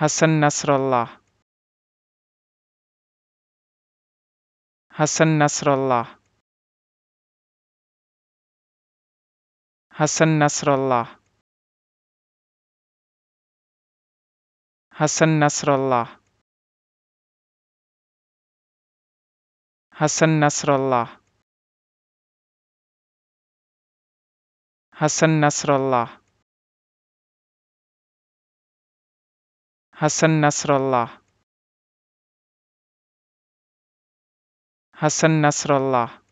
حسن نصر الله حسن نصر الله حسن نصر الله حسن نصر الله حسن نصر الله حسن نصر الله Hassan Nasrallah Hassan Nasrallah